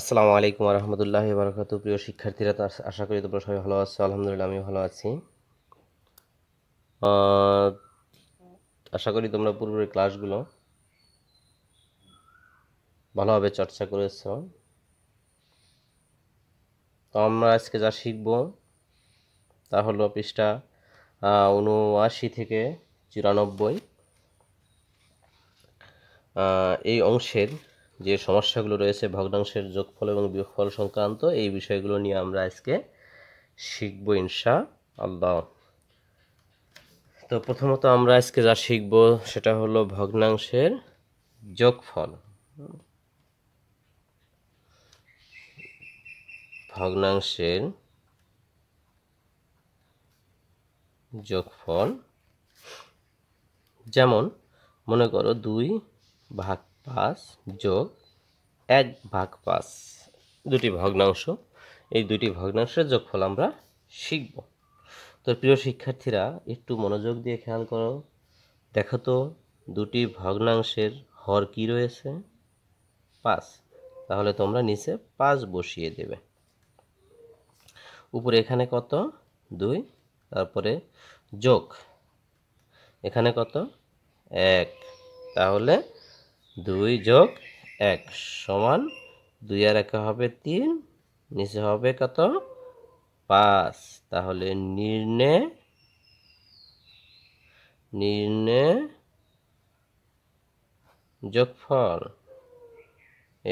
আসসালামু আলাইকুম রহমতুল্লাহ বারকাত প্রিয় শিক্ষার্থীরা তো আশা করি তোমরা সবাই ভালো আছো আলহামদুলিল্লাহ আমি ভালো আছি আশা করি তোমরা পূর্বের ক্লাসগুলো ভালোভাবে চর্চা করেছ তো আমরা আজকে যা শিখব তা হলো পৃষ্ঠা উনআশি থেকে চুরানব্বই এই অংশের যে সমস্যাগুলো রয়েছে ভগ্নাংশের যোগফল এবং বিয়োগফল সংক্রান্ত এই বিষয়গুলো নিয়ে আমরা আজকে শিখব ইনশা আল্লাহ তো প্রথমত আমরা আজকে যা শিখব সেটা হলো ভগ্নাংশের যোগফল ভগ্নাংশের যোগফল যেমন মনে করো দুই ভাগ পাঁচ যোগ এক ভাগ পাঁচ দুটি ভগ্নাংশ এই দুটি ভগ্নাংশের যোগফল আমরা শিখব তো প্রিয় শিক্ষার্থীরা একটু মনোযোগ দিয়ে খেয়াল করো দেখো তো দুটি ভগ্নাংশের হর কি রয়েছে পাঁচ তাহলে তোমরা নিচে পাঁচ বসিয়ে দেবে উপরে এখানে কত দুই তারপরে যোগ এখানে কত এক তাহলে দুই যোগ এক সমান দুই আর একে হবে তিন নিচে হবে কত পাঁচ তাহলে নির্ণে নির্ণে যোগফল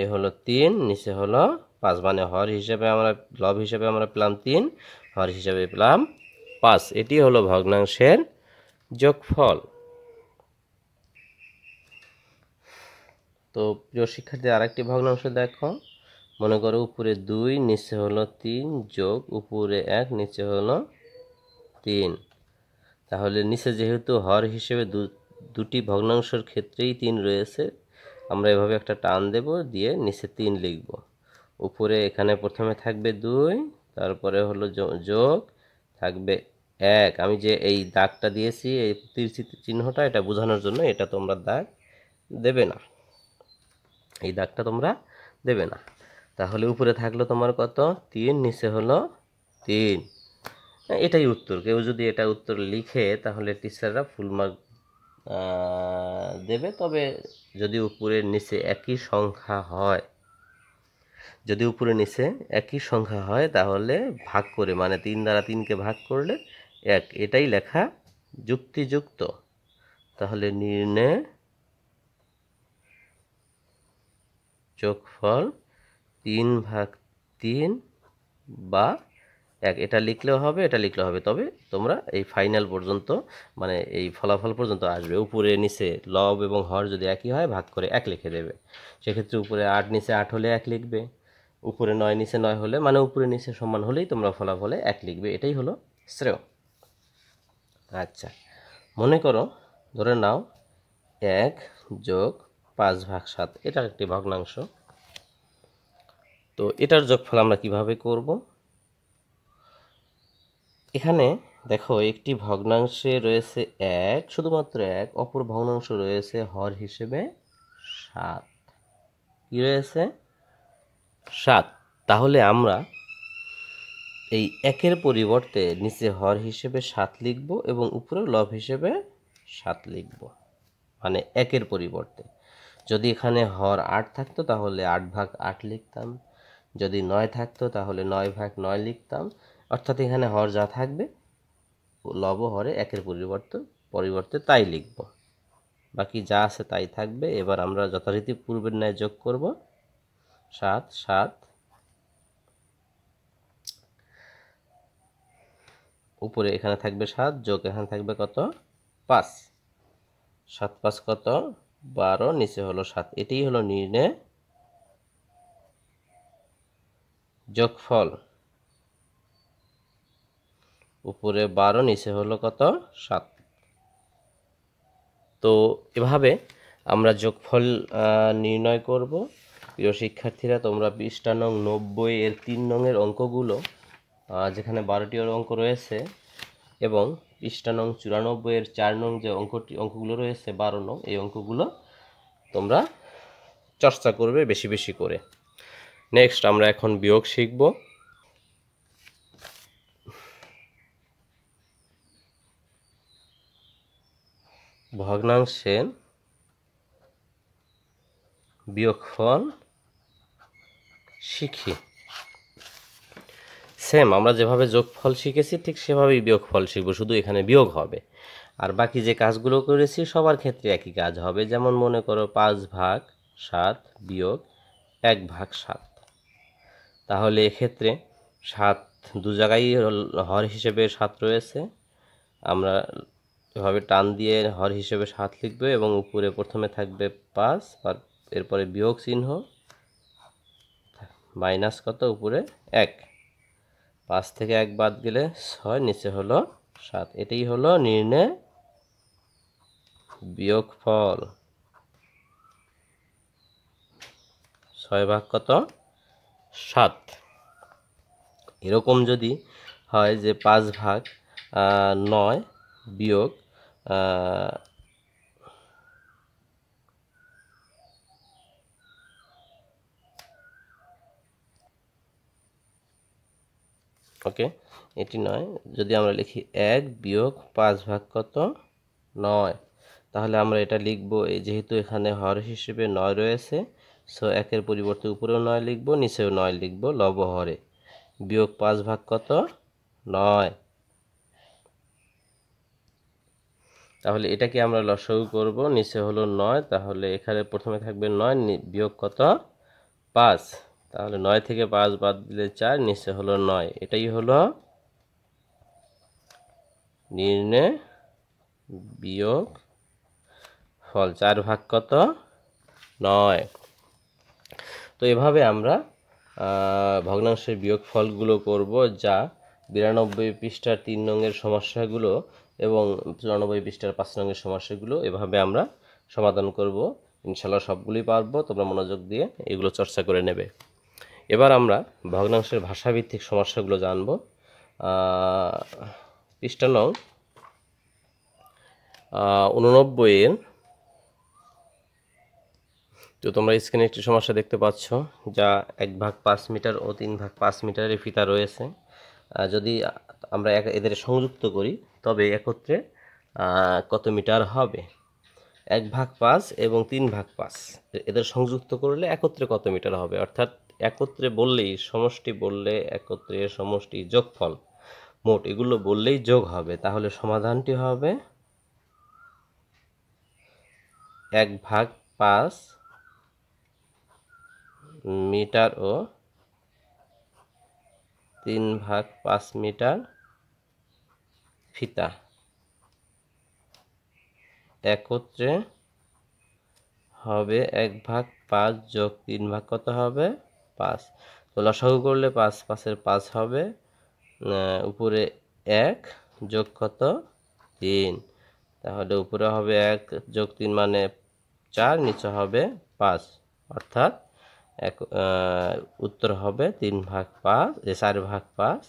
এ হলো তিন নিচে হলো পাঁচ মানে হর হিসেবে আমরা লব হিসেবে আমরা পেলাম তিন হর হিসেবে পেলাম পাঁচ এটি হলো ভগ্নাংশের যোগফল তো প্রিয় শিক্ষার্থী আরেকটি ভগ্নাংশ দেখো মনে করো উপরে দুই নিচে হলো তিন যোগ উপরে এক নিচে হলো তিন তাহলে নিচে যেহেতু হর হিসেবে দু দুটি ভগ্নাংশের ক্ষেত্রেই তিন রয়েছে আমরা এভাবে একটা টান দেব দিয়ে নিচে তিন লিখব উপরে এখানে প্রথমে থাকবে দুই তারপরে হলো যোগ থাকবে এক আমি যে এই দাগটা দিয়েছি এই তীর চিহ্নটা এটা বোঝানোর জন্য এটা তোমরা দাগ দেবে না এই দাগটা তোমরা দেবে না তাহলে উপরে থাকলো তোমার কত তিন নিচে হলো তিন এটাই উত্তর কেউ যদি এটা উত্তর লিখে তাহলে টিচাররা ফুল মার্ক দেবে তবে যদি উপরের নিচে একই সংখ্যা হয় যদি উপরে নিচে একই সংখ্যা হয় তাহলে ভাগ করে মানে তিন দ্বারা তিনকে ভাগ করলে এক এটাই লেখা যুক্তিযুক্ত তাহলে নির্ণয় যোগফল তিন ভাগ তিন বা এক এটা লিখলেও হবে এটা লিখলেও হবে তবে তোমরা এই ফাইনাল পর্যন্ত মানে এই ফলাফল পর্যন্ত আসবে উপরে নিচে লব এবং হর যদি একই হয় ভাগ করে এক লিখে দেবে সেক্ষেত্রে উপরে আট নিচে আট হলে এক লিখবে উপরে নয় নিচে নয় হলে মানে উপরে নিচে সমান হলেই তোমরা ফলাফলে এক লিখবে এটাই হলো শ্রেয় আচ্ছা মনে করো ধরে নাও এক যোগ পাঁচ ভাগ সাত এটা একটি ভগ্নাংশ তো এটার যোগফল আমরা কিভাবে করব এখানে দেখো একটি ভগ্নাংশে রয়েছে এক শুধুমাত্র এক অপর ভগ্নাংশ রয়েছে হর হিসেবে সাত কি রয়েছে সাত তাহলে আমরা এই একের পরিবর্তে নিচে হর হিসেবে সাত লিখব এবং উপরে লভ হিসেবে সাত লিখব মানে একের পরিবর্তে যদি এখানে হর আট থাকতো তাহলে আট ভাগ আট লিখতাম যদি নয় থাকতো তাহলে নয় ভাগ নয় লিখতাম অর্থাৎ এখানে হর যা থাকবে লব হরে একের পরিবর্তে পরিবর্তে তাই লিখব বাকি যা আছে তাই থাকবে এবার আমরা যথারীতি পূর্বের ন্যায় যোগ করব সাত সাত উপরে এখানে থাকবে সাত যোগ এখানে থাকবে কত পাঁচ সাত পাঁচ কত বারো নিচে হলো সাত এটি হলো নির্ণয় যোগফল উপরে বারো নিচে হলো কত সাত তো এভাবে আমরা যোগফল নির্ণয় করব প্রিয় শিক্ষার্থীরা তোমরা বিশটা নং নব্বই এর তিন নংয়ের অঙ্কগুলো যেখানে বারোটি অঙ্ক রয়েছে এবং পৃষ্ঠা নং চুরানব্বইয়ের চার নং যে অঙ্কটি অঙ্কগুলো রয়েছে বারো নং এই অঙ্কগুলো তোমরা চর্চা করবে বেশি বেশি করে নেক্সট আমরা এখন বিয়োগ শিখব ভগ্নাংশের বিয়োগফল শিখি সেম আমরা যেভাবে যোগফল শিখেছি ঠিক সেভাবেই বিয়োগফল শিখব শুধু এখানে বিয়োগ হবে আর বাকি যে কাজগুলো করেছি সবার ক্ষেত্রে একই কাজ হবে যেমন মনে করো পাঁচ ভাগ সাত বিয়োগ এক ভাগ সাত তাহলে এক্ষেত্রে সাত দু জায়গায় হর হিসেবে সাত রয়েছে আমরা এভাবে টান দিয়ে হর হিসেবে সাত লিখবে এবং উপরে প্রথমে থাকবে পাঁচ আর এরপরে বিয়োগ চিহ্ন মাইনাস কত উপরে এক পাঁচ থেকে এক বাদ গেলে ছয় নিচে হলো সাত এটাই হলো নির্ণয় বিয়োগ ফল ছয় ভাগ কত সাত এরকম যদি হয় যে পাঁচ ভাগ নয় বিয়োগ ওকে এটি নয় যদি আমরা লিখি এক বিয়োগ পাঁচ ভাগ কত নয় তাহলে আমরা এটা লিখব যেহেতু এখানে হর হিসেবে নয় রয়েছে সো একের পরিবর্তে উপরেও নয় লিখব নিচেও নয় লিখব লবহরে বিয়োগ পাঁচ ভাগ কত নয় তাহলে এটাকে আমরা লসগু করব নিচে হলো নয় তাহলে এখানে প্রথমে থাকবে নয় বিয়োগ কত পাঁচ তাহলে নয় থেকে পাঁচ বাদ দিলে চার নিচে হলো নয় এটাই হলো নির্ণয় বিয়োগ ফল চার ভাগ কত নয় তো এভাবে আমরা ভগ্নাংশের বিয়োগ ফলগুলো করব যা বিরানব্বই পৃষ্ঠার তিন নঙের সমস্যাগুলো এবং চুরানব্বই পৃষ্ঠার পাঁচ নঙের সমস্যাগুলো এভাবে আমরা সমাধান করব ইনশাল্লাহ সবগুলোই পারবো তোমরা মনোযোগ দিয়ে এগুলো চর্চা করে নেবে এবার আমরা ভগ্নাংশের ভাষাভিত্তিক সমস্যাগুলো জানব পৃষ্ঠান উননব্বইয়ের তো তোমরা স্ক্রিনে একটি সমস্যা দেখতে পাচ্ছ যা এক ভাগ পাঁচ মিটার ও তিন ভাগ পাঁচ মিটারের ফিতা রয়েছে যদি আমরা এদের সংযুক্ত করি তবে একত্রে কত মিটার হবে এক ভাগ পাঁচ এবং তিন ভাগ পাঁচ এদের সংযুক্ত করলে একত্রে কত মিটার হবে অর্থাৎ একত্রে বললেই সমষ্টি বললে একত্রে সমষ্টি যোগফল মোট এগুলো বললেই যোগ হবে তাহলে সমাধানটি হবে এক ভাগ পাঁচ মিটার ও তিন ভাগ পাঁচ মিটার ফিতা একত্রে হবে এক ভাগ পাঁচ যোগ তিন ভাগ কত হবে পাঁচ তো লসাগু করলে পাঁচ পাঁচের পাঁচ হবে উপরে এক যোগ কত তিন তাহলে উপরে হবে এক যোগ তিন মানে চার নিচে হবে পাঁচ অর্থাৎ এক উত্তর হবে তিন ভাগ পাঁচ চার ভাগ পাঁচ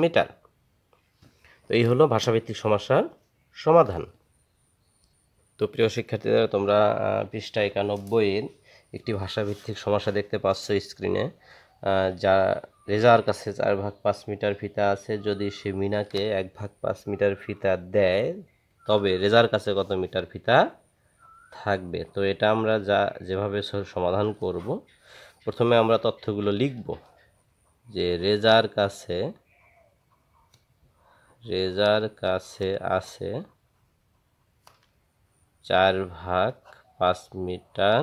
মিটার তো এই হলো ভাষাভিত্তিক সমস্যার সমাধান তো প্রিয় শিক্ষার্থীরা তোমরা পৃষ্ঠা একানব্বইয়ের একটি ভাষাভিত্তিক সমস্যা দেখতে পাচ্ছ স্ক্রিনে যা রেজার কাছে চার ভাগ পাঁচ মিটার ফিতা আছে যদি সে মিনাকে এক ভাগ পাঁচ মিটার ফিতা দেয় তবে রেজার কাছে কত মিটার ফিতা থাকবে তো এটা আমরা যা যেভাবে সমাধান করব প্রথমে আমরা তথ্যগুলো লিখব যে রেজার কাছে রেজার কাছে আছে চার ভাগ পাঁচ মিটার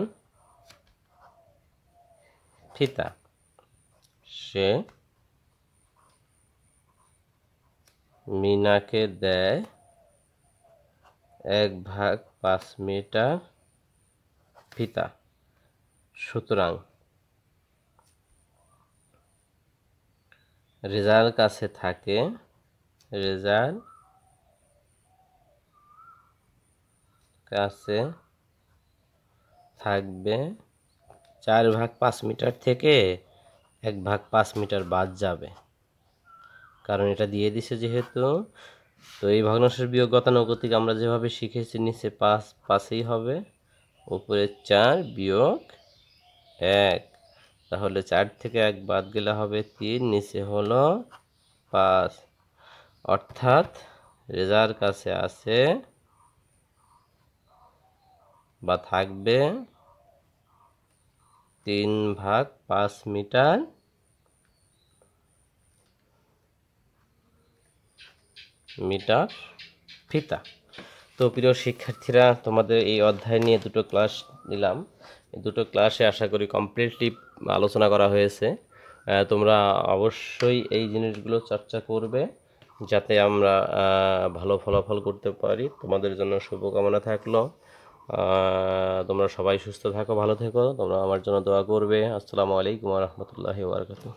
থিতা সে মিনাকে দেয় এক ভাগ পাঁচ মিটার ফিতা সুতরাং রেজার কাছে থাকে রেজার কাছে থাকবে চার ভাগ পাঁচ মিটার থেকে এক ভাগ পাঁচ মিটার বাদ যাবে কারণ এটা দিয়ে দিছে যেহেতু তো এই ভগ্নাংশের বিয়োগ গতানুগতিক আমরা যেভাবে শিখেছি নিচে পাঁচ পাশেই হবে উপরে চার বিয়োগ এক তাহলে চার থেকে এক বাদ গেলে হবে তিন নিচে হলো পাঁচ অর্থাৎ রেজার কাছে আছে বা থাকবে তিন ভাগ পাঁচ মিটার মিটার ফিতা তো প্রিয় শিক্ষার্থীরা তোমাদের এই অধ্যায় নিয়ে দুটো ক্লাস নিলাম দুটো ক্লাসে আশা করি কমপ্লিটলি আলোচনা করা হয়েছে তোমরা অবশ্যই এই জিনিসগুলো চর্চা করবে যাতে আমরা ভালো ফলাফল করতে পারি তোমাদের জন্য শুভকামনা থাকলো তোমরা সবাই সুস্থ থাকো ভালো থেকো তোমরা আমার জন্য দোয়া করবে আসসালামু আলাইকুম রহমতুল্লাহ বারকাতু